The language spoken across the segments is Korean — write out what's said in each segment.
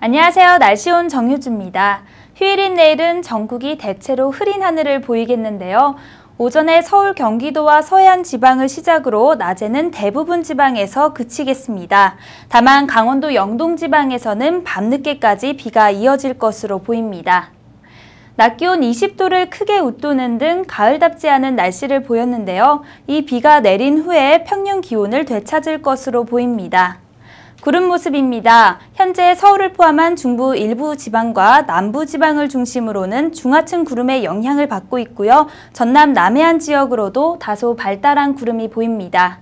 안녕하세요. 날씨 온 정유주입니다. 휴일인 내일은 전국이 대체로 흐린 하늘을 보이겠는데요. 오전에 서울 경기도와 서해안 지방을 시작으로 낮에는 대부분 지방에서 그치겠습니다. 다만 강원도 영동 지방에서는 밤늦게까지 비가 이어질 것으로 보입니다. 낮 기온 20도를 크게 웃도는 등 가을답지 않은 날씨를 보였는데요. 이 비가 내린 후에 평년 기온을 되찾을 것으로 보입니다. 구름 모습입니다. 현재 서울을 포함한 중부 일부 지방과 남부 지방을 중심으로는 중하층 구름의 영향을 받고 있고요. 전남 남해안 지역으로도 다소 발달한 구름이 보입니다.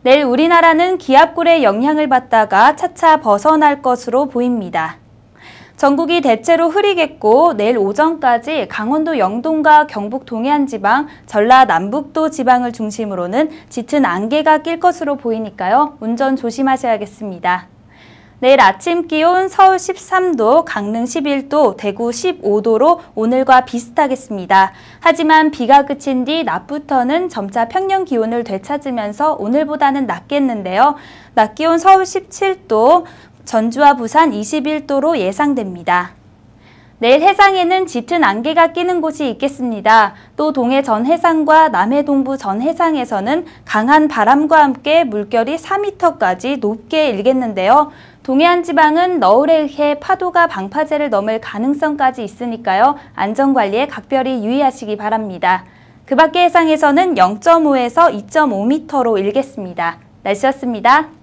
내일 우리나라는 기압골의 영향을 받다가 차차 벗어날 것으로 보입니다. 전국이 대체로 흐리겠고 내일 오전까지 강원도 영동과 경북 동해안 지방, 전라 남북도 지방을 중심으로는 짙은 안개가 낄 것으로 보이니까요. 운전 조심하셔야겠습니다. 내일 아침 기온 서울 13도, 강릉 11도, 대구 15도로 오늘과 비슷하겠습니다. 하지만 비가 그친 뒤 낮부터는 점차 평년 기온을 되찾으면서 오늘보다는 낮겠는데요. 낮 기온 서울 17도, 전주와 부산 21도로 예상됩니다. 내일 해상에는 짙은 안개가 끼는 곳이 있겠습니다. 또 동해 전 해상과 남해 동부 전 해상에서는 강한 바람과 함께 물결이 4m까지 높게 일겠는데요. 동해안 지방은 너울에 의해 파도가 방파제를 넘을 가능성까지 있으니까요. 안전관리에 각별히 유의하시기 바랍니다. 그 밖의 해상에서는 0.5에서 2.5m로 일겠습니다. 날씨였습니다.